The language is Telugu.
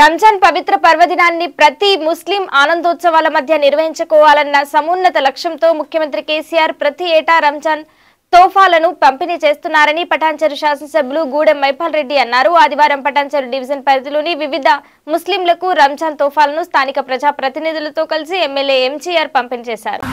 రంజాన్ పవిత్ర పర్వదినాన్ని ప్రతి ముస్లిం ఆనందోత్సవాల మధ్య నిర్వహించుకోవాలన్న సమున్నత లక్ష్యంతో ముఖ్యమంత్రి కేసీఆర్ ప్రతి ఏటా రంజాన్ తోఫాలను పంపిణీ చేస్తున్నారని పటాన్చెరు శాసనసభ్యులు గూడెం మైపాల్ రెడ్డి అన్నారు ఆదివారం పటాన్చెరు డివిజన్ పరిధిలోని వివిధ ముస్లింలకు రంజాన్ తోఫాలను స్థానిక ప్రజాప్రతినిధులతో కలిసి ఎమ్మెల్యే ఎంజీఆర్ పంపిణీ చేశారు